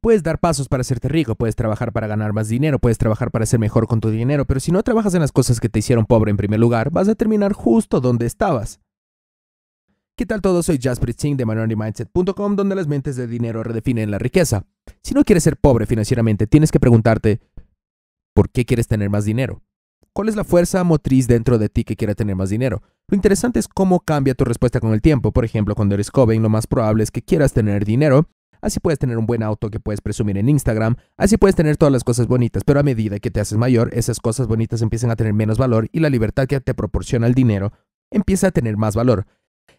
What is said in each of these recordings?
Puedes dar pasos para hacerte rico, puedes trabajar para ganar más dinero, puedes trabajar para ser mejor con tu dinero, pero si no trabajas en las cosas que te hicieron pobre en primer lugar, vas a terminar justo donde estabas. ¿Qué tal todo? Soy Jasper Singh de MinorityMindset.com, donde las mentes de dinero redefinen la riqueza. Si no quieres ser pobre financieramente, tienes que preguntarte, ¿por qué quieres tener más dinero? ¿Cuál es la fuerza motriz dentro de ti que quiera tener más dinero? Lo interesante es cómo cambia tu respuesta con el tiempo. Por ejemplo, cuando eres joven, lo más probable es que quieras tener dinero, Así puedes tener un buen auto que puedes presumir en Instagram, así puedes tener todas las cosas bonitas, pero a medida que te haces mayor, esas cosas bonitas empiezan a tener menos valor y la libertad que te proporciona el dinero empieza a tener más valor.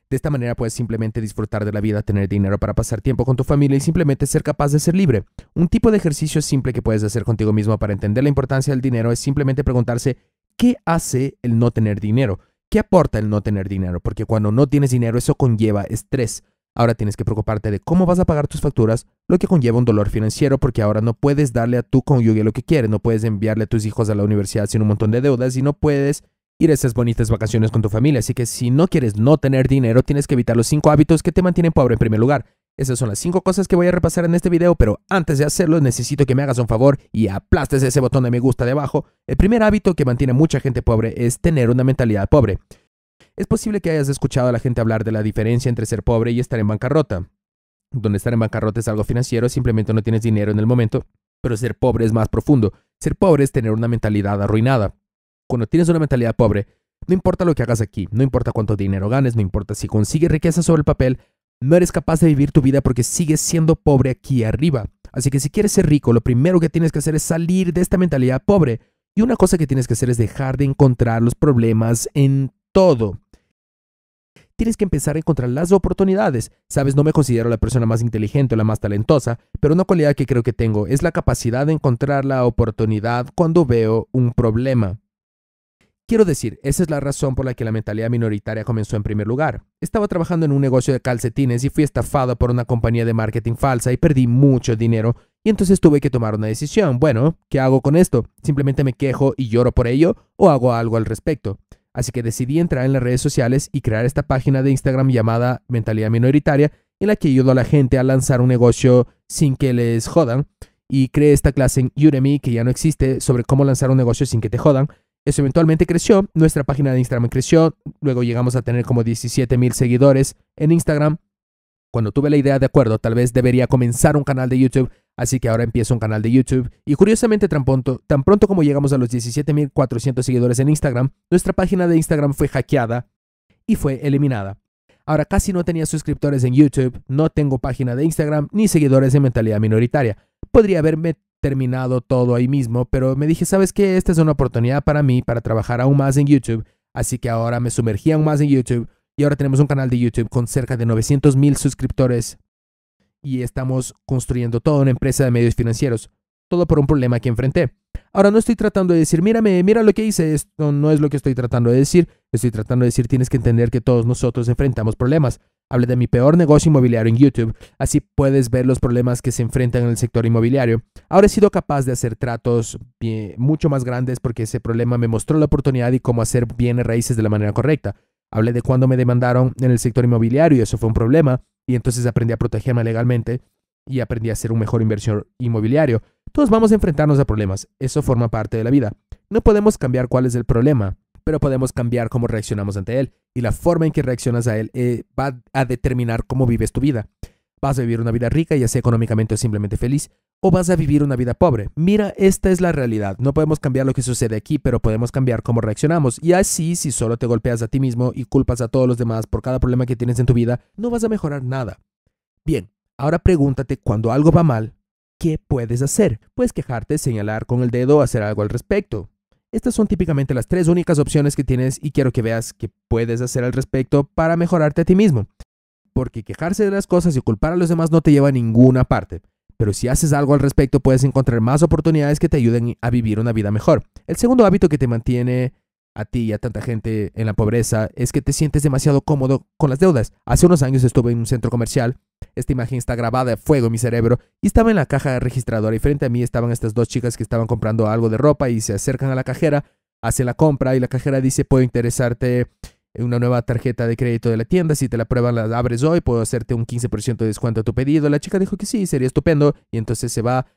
De esta manera puedes simplemente disfrutar de la vida, tener dinero para pasar tiempo con tu familia y simplemente ser capaz de ser libre. Un tipo de ejercicio simple que puedes hacer contigo mismo para entender la importancia del dinero es simplemente preguntarse, ¿qué hace el no tener dinero? ¿Qué aporta el no tener dinero? Porque cuando no tienes dinero eso conlleva estrés. Ahora tienes que preocuparte de cómo vas a pagar tus facturas, lo que conlleva un dolor financiero porque ahora no puedes darle a tu cónyuge lo que quiere, no puedes enviarle a tus hijos a la universidad sin un montón de deudas y no puedes ir a esas bonitas vacaciones con tu familia. Así que si no quieres no tener dinero, tienes que evitar los cinco hábitos que te mantienen pobre en primer lugar. Esas son las cinco cosas que voy a repasar en este video, pero antes de hacerlo necesito que me hagas un favor y aplastes ese botón de me gusta debajo. El primer hábito que mantiene mucha gente pobre es tener una mentalidad pobre. Es posible que hayas escuchado a la gente hablar de la diferencia entre ser pobre y estar en bancarrota. Donde estar en bancarrota es algo financiero, simplemente no tienes dinero en el momento, pero ser pobre es más profundo. Ser pobre es tener una mentalidad arruinada. Cuando tienes una mentalidad pobre, no importa lo que hagas aquí, no importa cuánto dinero ganes, no importa si consigues riqueza sobre el papel, no eres capaz de vivir tu vida porque sigues siendo pobre aquí arriba. Así que si quieres ser rico, lo primero que tienes que hacer es salir de esta mentalidad pobre. Y una cosa que tienes que hacer es dejar de encontrar los problemas en todo tienes que empezar a encontrar las oportunidades. Sabes, no me considero la persona más inteligente o la más talentosa, pero una cualidad que creo que tengo es la capacidad de encontrar la oportunidad cuando veo un problema. Quiero decir, esa es la razón por la que la mentalidad minoritaria comenzó en primer lugar. Estaba trabajando en un negocio de calcetines y fui estafado por una compañía de marketing falsa y perdí mucho dinero y entonces tuve que tomar una decisión. Bueno, ¿qué hago con esto? ¿Simplemente me quejo y lloro por ello o hago algo al respecto? Así que decidí entrar en las redes sociales y crear esta página de Instagram llamada Mentalidad Minoritaria, en la que ayudo a la gente a lanzar un negocio sin que les jodan. Y creé esta clase en Udemy, que ya no existe, sobre cómo lanzar un negocio sin que te jodan. Eso eventualmente creció, nuestra página de Instagram creció, luego llegamos a tener como 17 mil seguidores en Instagram. Cuando tuve la idea, de acuerdo, tal vez debería comenzar un canal de YouTube Así que ahora empiezo un canal de YouTube y curiosamente tan pronto, como llegamos a los 17.400 seguidores en Instagram, nuestra página de Instagram fue hackeada y fue eliminada. Ahora casi no tenía suscriptores en YouTube, no tengo página de Instagram ni seguidores de mentalidad minoritaria. Podría haberme terminado todo ahí mismo, pero me dije, ¿sabes qué? Esta es una oportunidad para mí para trabajar aún más en YouTube, así que ahora me sumergí aún más en YouTube y ahora tenemos un canal de YouTube con cerca de 900,000 suscriptores y estamos construyendo toda una empresa de medios financieros. Todo por un problema que enfrenté. Ahora no estoy tratando de decir, mírame, mira lo que hice, esto no es lo que estoy tratando de decir. Estoy tratando de decir, tienes que entender que todos nosotros enfrentamos problemas. Hablé de mi peor negocio inmobiliario en YouTube, así puedes ver los problemas que se enfrentan en el sector inmobiliario. Ahora he sido capaz de hacer tratos mucho más grandes porque ese problema me mostró la oportunidad y cómo hacer bienes raíces de la manera correcta. Hablé de cuando me demandaron en el sector inmobiliario y eso fue un problema, y entonces aprendí a protegerme legalmente y aprendí a ser un mejor inversor inmobiliario. Todos vamos a enfrentarnos a problemas, eso forma parte de la vida. No podemos cambiar cuál es el problema, pero podemos cambiar cómo reaccionamos ante él y la forma en que reaccionas a él eh, va a determinar cómo vives tu vida. Vas a vivir una vida rica, ya sea económicamente o simplemente feliz, o vas a vivir una vida pobre. Mira, esta es la realidad. No podemos cambiar lo que sucede aquí, pero podemos cambiar cómo reaccionamos. Y así, si solo te golpeas a ti mismo y culpas a todos los demás por cada problema que tienes en tu vida, no vas a mejorar nada. Bien, ahora pregúntate cuando algo va mal, ¿qué puedes hacer? Puedes quejarte, señalar con el dedo, o hacer algo al respecto. Estas son típicamente las tres únicas opciones que tienes y quiero que veas qué puedes hacer al respecto para mejorarte a ti mismo. Porque quejarse de las cosas y culpar a los demás no te lleva a ninguna parte pero si haces algo al respecto puedes encontrar más oportunidades que te ayuden a vivir una vida mejor. El segundo hábito que te mantiene a ti y a tanta gente en la pobreza es que te sientes demasiado cómodo con las deudas. Hace unos años estuve en un centro comercial, esta imagen está grabada de fuego en mi cerebro, y estaba en la caja registradora y frente a mí estaban estas dos chicas que estaban comprando algo de ropa y se acercan a la cajera, hacen la compra y la cajera dice, puedo interesarte una nueva tarjeta de crédito de la tienda. Si te la prueban, la abres hoy, puedo hacerte un 15% de descuento a tu pedido. La chica dijo que sí, sería estupendo. Y entonces se va,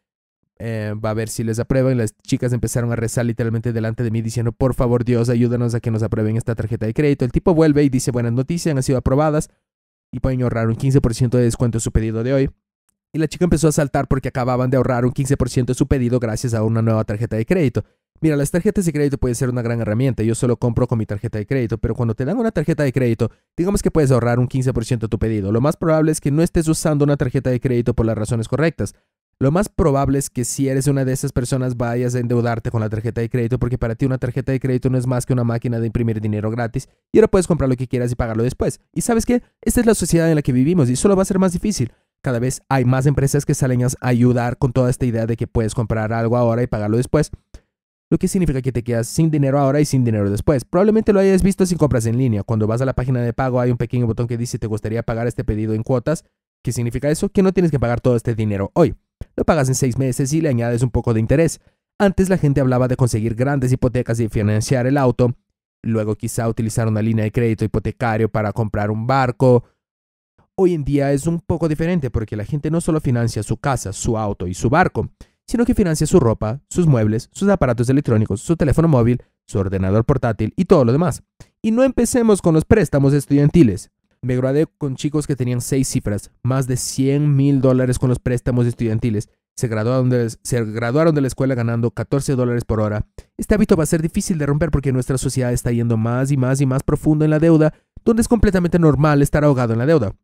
eh, va a ver si les aprueban. Las chicas empezaron a rezar literalmente delante de mí diciendo, por favor Dios, ayúdanos a que nos aprueben esta tarjeta de crédito. El tipo vuelve y dice, buenas noticias, han sido aprobadas. Y pueden ahorrar un 15% de descuento a su pedido de hoy. Y la chica empezó a saltar porque acababan de ahorrar un 15% de su pedido gracias a una nueva tarjeta de crédito. Mira, las tarjetas de crédito pueden ser una gran herramienta. Yo solo compro con mi tarjeta de crédito, pero cuando te dan una tarjeta de crédito, digamos que puedes ahorrar un 15% de tu pedido. Lo más probable es que no estés usando una tarjeta de crédito por las razones correctas. Lo más probable es que si eres una de esas personas vayas a endeudarte con la tarjeta de crédito porque para ti una tarjeta de crédito no es más que una máquina de imprimir dinero gratis y ahora puedes comprar lo que quieras y pagarlo después. Y sabes qué, esta es la sociedad en la que vivimos y solo va a ser más difícil. Cada vez hay más empresas que salen a ayudar con toda esta idea de que puedes comprar algo ahora y pagarlo después lo que significa que te quedas sin dinero ahora y sin dinero después. Probablemente lo hayas visto sin compras en línea. Cuando vas a la página de pago hay un pequeño botón que dice te gustaría pagar este pedido en cuotas. ¿Qué significa eso? Que no tienes que pagar todo este dinero hoy. Lo pagas en seis meses y le añades un poco de interés. Antes la gente hablaba de conseguir grandes hipotecas y financiar el auto. Luego quizá utilizar una línea de crédito hipotecario para comprar un barco. Hoy en día es un poco diferente porque la gente no solo financia su casa, su auto y su barco, sino que financia su ropa, sus muebles, sus aparatos electrónicos, su teléfono móvil, su ordenador portátil y todo lo demás. Y no empecemos con los préstamos estudiantiles. Me gradué con chicos que tenían seis cifras, más de 100 mil dólares con los préstamos estudiantiles. Se graduaron, de, se graduaron de la escuela ganando 14 dólares por hora. Este hábito va a ser difícil de romper porque nuestra sociedad está yendo más y más y más profundo en la deuda, donde es completamente normal estar ahogado en la deuda.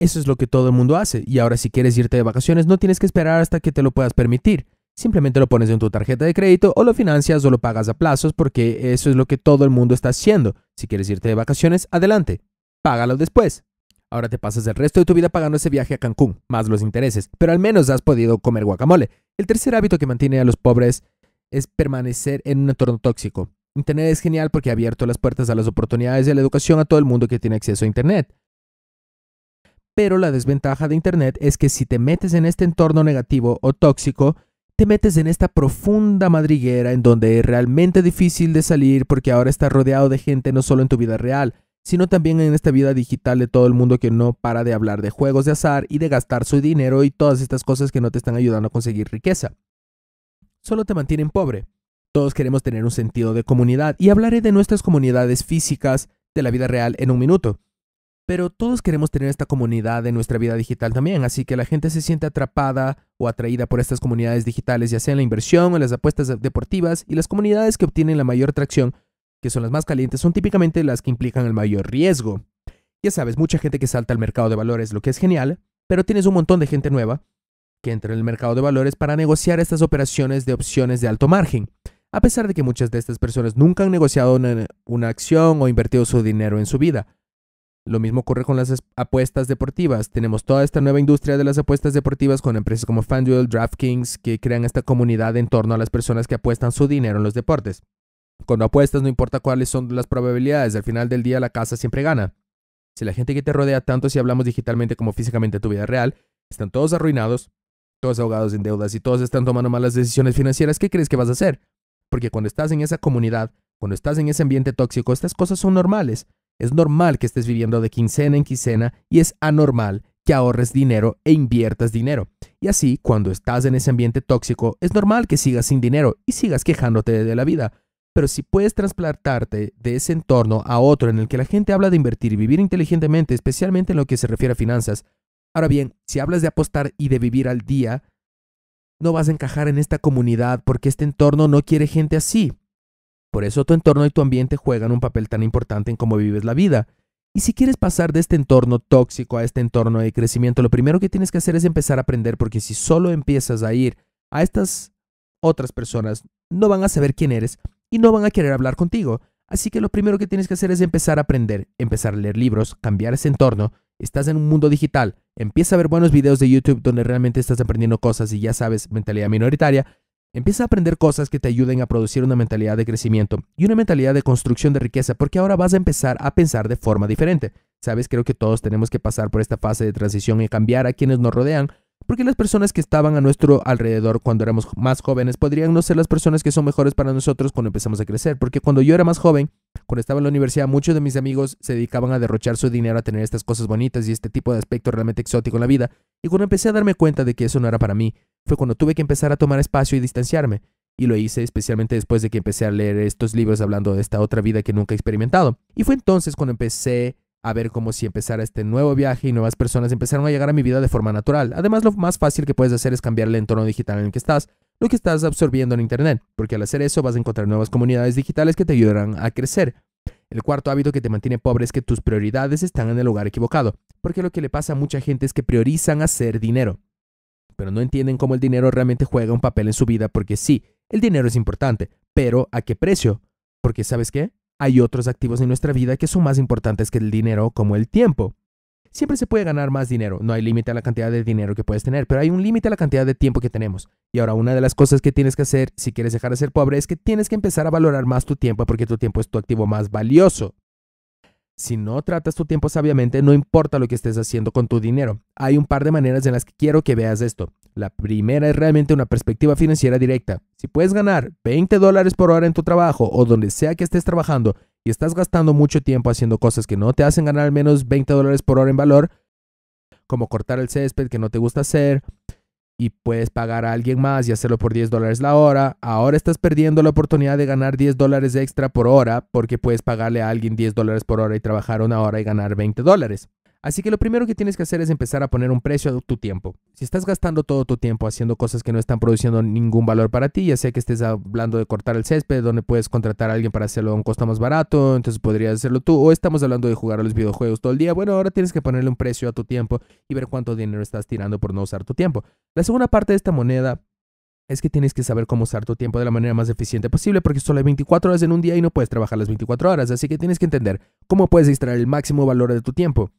Eso es lo que todo el mundo hace, y ahora si quieres irte de vacaciones no tienes que esperar hasta que te lo puedas permitir. Simplemente lo pones en tu tarjeta de crédito o lo financias o lo pagas a plazos porque eso es lo que todo el mundo está haciendo. Si quieres irte de vacaciones, adelante, págalo después. Ahora te pasas el resto de tu vida pagando ese viaje a Cancún, más los intereses, pero al menos has podido comer guacamole. El tercer hábito que mantiene a los pobres es permanecer en un entorno tóxico. Internet es genial porque ha abierto las puertas a las oportunidades de la educación a todo el mundo que tiene acceso a Internet pero la desventaja de Internet es que si te metes en este entorno negativo o tóxico, te metes en esta profunda madriguera en donde es realmente difícil de salir porque ahora estás rodeado de gente no solo en tu vida real, sino también en esta vida digital de todo el mundo que no para de hablar de juegos de azar y de gastar su dinero y todas estas cosas que no te están ayudando a conseguir riqueza. Solo te mantienen pobre. Todos queremos tener un sentido de comunidad y hablaré de nuestras comunidades físicas de la vida real en un minuto. Pero todos queremos tener esta comunidad en nuestra vida digital también, así que la gente se siente atrapada o atraída por estas comunidades digitales, ya sea en la inversión o en las apuestas deportivas, y las comunidades que obtienen la mayor tracción, que son las más calientes, son típicamente las que implican el mayor riesgo. Ya sabes, mucha gente que salta al mercado de valores, lo que es genial, pero tienes un montón de gente nueva que entra en el mercado de valores para negociar estas operaciones de opciones de alto margen. A pesar de que muchas de estas personas nunca han negociado una, una acción o invertido su dinero en su vida, lo mismo ocurre con las apuestas deportivas. Tenemos toda esta nueva industria de las apuestas deportivas con empresas como FanDuel, DraftKings, que crean esta comunidad en torno a las personas que apuestan su dinero en los deportes. Cuando apuestas no importa cuáles son las probabilidades, al final del día la casa siempre gana. Si la gente que te rodea, tanto si hablamos digitalmente como físicamente de tu vida real, están todos arruinados, todos ahogados en deudas y todos están tomando malas decisiones financieras, ¿qué crees que vas a hacer? Porque cuando estás en esa comunidad, cuando estás en ese ambiente tóxico, estas cosas son normales. Es normal que estés viviendo de quincena en quincena y es anormal que ahorres dinero e inviertas dinero. Y así, cuando estás en ese ambiente tóxico, es normal que sigas sin dinero y sigas quejándote de la vida. Pero si puedes trasplantarte de ese entorno a otro en el que la gente habla de invertir y vivir inteligentemente, especialmente en lo que se refiere a finanzas, ahora bien, si hablas de apostar y de vivir al día, no vas a encajar en esta comunidad porque este entorno no quiere gente así. Por eso tu entorno y tu ambiente juegan un papel tan importante en cómo vives la vida. Y si quieres pasar de este entorno tóxico a este entorno de crecimiento, lo primero que tienes que hacer es empezar a aprender, porque si solo empiezas a ir a estas otras personas, no van a saber quién eres y no van a querer hablar contigo. Así que lo primero que tienes que hacer es empezar a aprender, empezar a leer libros, cambiar ese entorno. Estás en un mundo digital, empieza a ver buenos videos de YouTube donde realmente estás aprendiendo cosas y ya sabes mentalidad minoritaria, Empieza a aprender cosas que te ayuden a producir una mentalidad de crecimiento y una mentalidad de construcción de riqueza, porque ahora vas a empezar a pensar de forma diferente. Sabes, creo que todos tenemos que pasar por esta fase de transición y cambiar a quienes nos rodean, porque las personas que estaban a nuestro alrededor cuando éramos más jóvenes podrían no ser las personas que son mejores para nosotros cuando empezamos a crecer, porque cuando yo era más joven, cuando estaba en la universidad, muchos de mis amigos se dedicaban a derrochar su dinero a tener estas cosas bonitas y este tipo de aspecto realmente exótico en la vida, y cuando empecé a darme cuenta de que eso no era para mí, fue cuando tuve que empezar a tomar espacio y distanciarme, y lo hice especialmente después de que empecé a leer estos libros hablando de esta otra vida que nunca he experimentado. Y fue entonces cuando empecé a ver como si empezara este nuevo viaje y nuevas personas empezaron a llegar a mi vida de forma natural. Además, lo más fácil que puedes hacer es cambiar el entorno digital en el que estás, lo que estás absorbiendo en Internet, porque al hacer eso vas a encontrar nuevas comunidades digitales que te ayudarán a crecer. El cuarto hábito que te mantiene pobre es que tus prioridades están en el lugar equivocado, porque lo que le pasa a mucha gente es que priorizan hacer dinero pero no entienden cómo el dinero realmente juega un papel en su vida porque sí, el dinero es importante, pero ¿a qué precio? Porque sabes qué? Hay otros activos en nuestra vida que son más importantes que el dinero, como el tiempo. Siempre se puede ganar más dinero, no hay límite a la cantidad de dinero que puedes tener, pero hay un límite a la cantidad de tiempo que tenemos. Y ahora una de las cosas que tienes que hacer si quieres dejar de ser pobre es que tienes que empezar a valorar más tu tiempo porque tu tiempo es tu activo más valioso. Si no tratas tu tiempo sabiamente, no importa lo que estés haciendo con tu dinero. Hay un par de maneras en las que quiero que veas esto. La primera es realmente una perspectiva financiera directa. Si puedes ganar 20 dólares por hora en tu trabajo o donde sea que estés trabajando y estás gastando mucho tiempo haciendo cosas que no te hacen ganar al menos 20 dólares por hora en valor, como cortar el césped que no te gusta hacer, y puedes pagar a alguien más y hacerlo por 10 dólares la hora, ahora estás perdiendo la oportunidad de ganar 10 dólares extra por hora porque puedes pagarle a alguien 10 dólares por hora y trabajar una hora y ganar 20 dólares. Así que lo primero que tienes que hacer es empezar a poner un precio a tu tiempo. Si estás gastando todo tu tiempo haciendo cosas que no están produciendo ningún valor para ti, ya sea que estés hablando de cortar el césped, donde puedes contratar a alguien para hacerlo a un costo más barato, entonces podrías hacerlo tú, o estamos hablando de jugar a los videojuegos todo el día, bueno, ahora tienes que ponerle un precio a tu tiempo y ver cuánto dinero estás tirando por no usar tu tiempo. La segunda parte de esta moneda es que tienes que saber cómo usar tu tiempo de la manera más eficiente posible porque solo hay 24 horas en un día y no puedes trabajar las 24 horas, así que tienes que entender cómo puedes extraer el máximo valor de tu tiempo.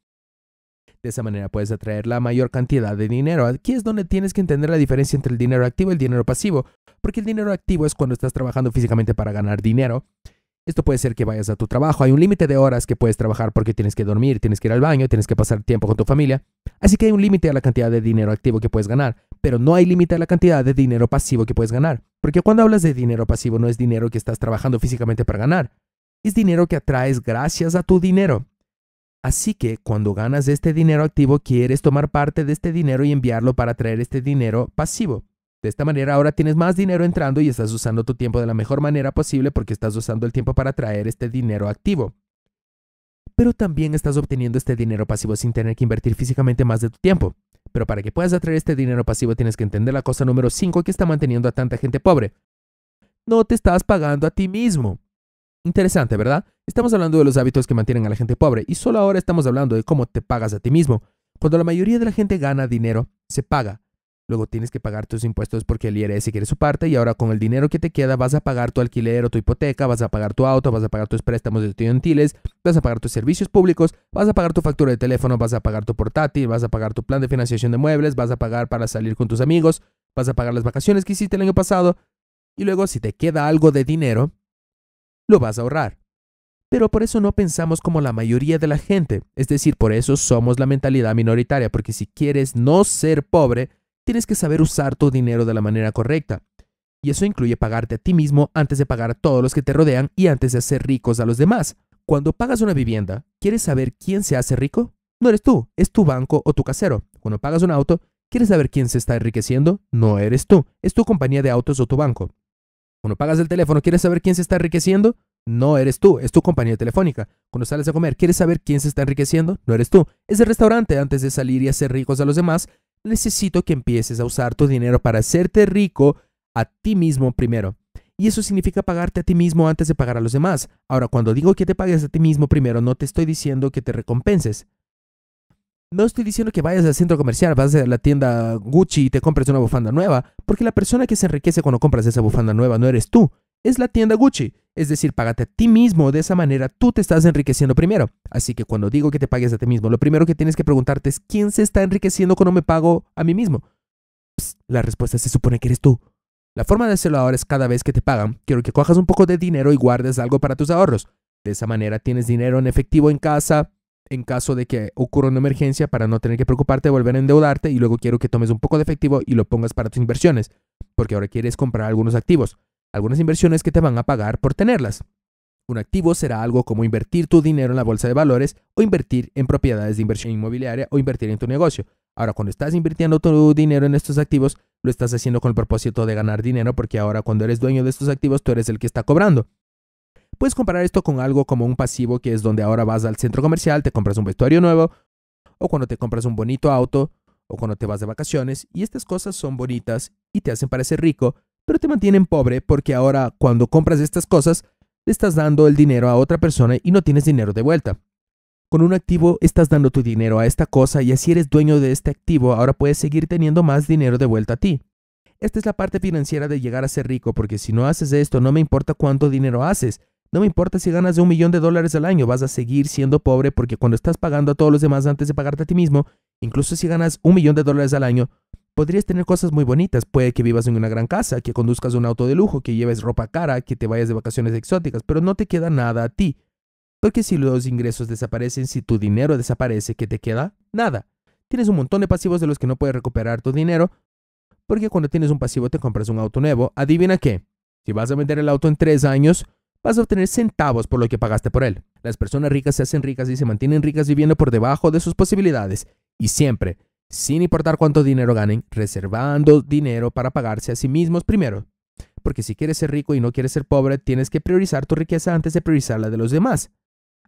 De esa manera puedes atraer la mayor cantidad de dinero. Aquí es donde tienes que entender la diferencia entre el dinero activo y el dinero pasivo, porque el dinero activo es cuando estás trabajando físicamente para ganar dinero. Esto puede ser que vayas a tu trabajo, hay un límite de horas que puedes trabajar porque tienes que dormir, tienes que ir al baño, tienes que pasar tiempo con tu familia. Así que hay un límite a la cantidad de dinero activo que puedes ganar, pero no hay límite a la cantidad de dinero pasivo que puedes ganar, porque cuando hablas de dinero pasivo no es dinero que estás trabajando físicamente para ganar, es dinero que atraes gracias a tu dinero. Así que cuando ganas este dinero activo, quieres tomar parte de este dinero y enviarlo para traer este dinero pasivo. De esta manera ahora tienes más dinero entrando y estás usando tu tiempo de la mejor manera posible porque estás usando el tiempo para traer este dinero activo. Pero también estás obteniendo este dinero pasivo sin tener que invertir físicamente más de tu tiempo. Pero para que puedas atraer este dinero pasivo tienes que entender la cosa número 5 que está manteniendo a tanta gente pobre. No te estás pagando a ti mismo. Interesante, ¿verdad? Estamos hablando de los hábitos que mantienen a la gente pobre y solo ahora estamos hablando de cómo te pagas a ti mismo. Cuando la mayoría de la gente gana dinero, se paga. Luego tienes que pagar tus impuestos porque el IRS quiere su parte y ahora con el dinero que te queda vas a pagar tu alquiler o tu hipoteca, vas a pagar tu auto, vas a pagar tus préstamos estudiantiles, vas a pagar tus servicios públicos, vas a pagar tu factura de teléfono, vas a pagar tu portátil, vas a pagar tu plan de financiación de muebles, vas a pagar para salir con tus amigos, vas a pagar las vacaciones que hiciste el año pasado y luego si te queda algo de dinero, lo vas a ahorrar. Pero por eso no pensamos como la mayoría de la gente, es decir, por eso somos la mentalidad minoritaria, porque si quieres no ser pobre, tienes que saber usar tu dinero de la manera correcta. Y eso incluye pagarte a ti mismo antes de pagar a todos los que te rodean y antes de hacer ricos a los demás. Cuando pagas una vivienda, ¿quieres saber quién se hace rico? No eres tú, es tu banco o tu casero. Cuando pagas un auto, ¿quieres saber quién se está enriqueciendo? No eres tú, es tu compañía de autos o tu banco. Cuando pagas el teléfono, ¿quieres saber quién se está enriqueciendo? No eres tú, es tu compañía telefónica. Cuando sales a comer, ¿quieres saber quién se está enriqueciendo? No eres tú, es el restaurante. Antes de salir y hacer ricos a los demás, necesito que empieces a usar tu dinero para hacerte rico a ti mismo primero. Y eso significa pagarte a ti mismo antes de pagar a los demás. Ahora, cuando digo que te pagues a ti mismo primero, no te estoy diciendo que te recompenses. No estoy diciendo que vayas al centro comercial, vas a la tienda Gucci y te compres una bufanda nueva, porque la persona que se enriquece cuando compras esa bufanda nueva no eres tú, es la tienda Gucci. Es decir, págate a ti mismo, de esa manera tú te estás enriqueciendo primero. Así que cuando digo que te pagues a ti mismo, lo primero que tienes que preguntarte es quién se está enriqueciendo cuando me pago a mí mismo. la respuesta se supone que eres tú. La forma de hacerlo ahora es cada vez que te pagan, quiero que cojas un poco de dinero y guardes algo para tus ahorros. De esa manera tienes dinero en efectivo en casa, en caso de que ocurra una emergencia para no tener que preocuparte de volver a endeudarte y luego quiero que tomes un poco de efectivo y lo pongas para tus inversiones, porque ahora quieres comprar algunos activos, algunas inversiones que te van a pagar por tenerlas. Un activo será algo como invertir tu dinero en la bolsa de valores o invertir en propiedades de inversión inmobiliaria o invertir en tu negocio. Ahora, cuando estás invirtiendo tu dinero en estos activos, lo estás haciendo con el propósito de ganar dinero porque ahora cuando eres dueño de estos activos, tú eres el que está cobrando. Puedes comparar esto con algo como un pasivo, que es donde ahora vas al centro comercial, te compras un vestuario nuevo, o cuando te compras un bonito auto, o cuando te vas de vacaciones, y estas cosas son bonitas y te hacen parecer rico, pero te mantienen pobre porque ahora cuando compras estas cosas, le estás dando el dinero a otra persona y no tienes dinero de vuelta. Con un activo estás dando tu dinero a esta cosa y así eres dueño de este activo, ahora puedes seguir teniendo más dinero de vuelta a ti. Esta es la parte financiera de llegar a ser rico, porque si no haces esto, no me importa cuánto dinero haces, no me importa si ganas de un millón de dólares al año, vas a seguir siendo pobre porque cuando estás pagando a todos los demás antes de pagarte a ti mismo, incluso si ganas un millón de dólares al año, podrías tener cosas muy bonitas. Puede que vivas en una gran casa, que conduzcas un auto de lujo, que lleves ropa cara, que te vayas de vacaciones exóticas, pero no te queda nada a ti. Porque si los ingresos desaparecen, si tu dinero desaparece, ¿qué te queda? Nada. Tienes un montón de pasivos de los que no puedes recuperar tu dinero, porque cuando tienes un pasivo te compras un auto nuevo. Adivina qué. Si vas a vender el auto en tres años, vas a obtener centavos por lo que pagaste por él. Las personas ricas se hacen ricas y se mantienen ricas viviendo por debajo de sus posibilidades y siempre, sin importar cuánto dinero ganen, reservando dinero para pagarse a sí mismos primero. Porque si quieres ser rico y no quieres ser pobre, tienes que priorizar tu riqueza antes de priorizar la de los demás.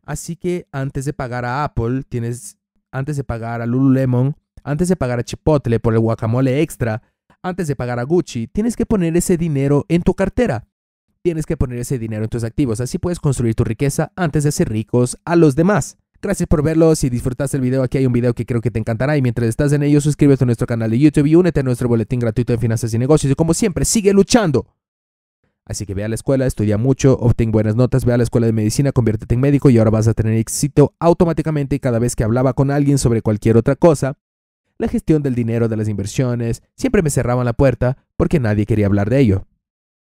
Así que antes de pagar a Apple, tienes antes de pagar a Lululemon, antes de pagar a Chipotle por el guacamole extra, antes de pagar a Gucci, tienes que poner ese dinero en tu cartera tienes que poner ese dinero en tus activos. Así puedes construir tu riqueza antes de hacer ricos a los demás. Gracias por verlo. Si disfrutaste el video, aquí hay un video que creo que te encantará. Y mientras estás en ello, suscríbete a nuestro canal de YouTube y únete a nuestro boletín gratuito de finanzas y negocios. Y como siempre, sigue luchando. Así que ve a la escuela, estudia mucho, obtén buenas notas, ve a la escuela de medicina, conviértete en médico y ahora vas a tener éxito automáticamente. cada vez que hablaba con alguien sobre cualquier otra cosa, la gestión del dinero, de las inversiones, siempre me cerraban la puerta porque nadie quería hablar de ello.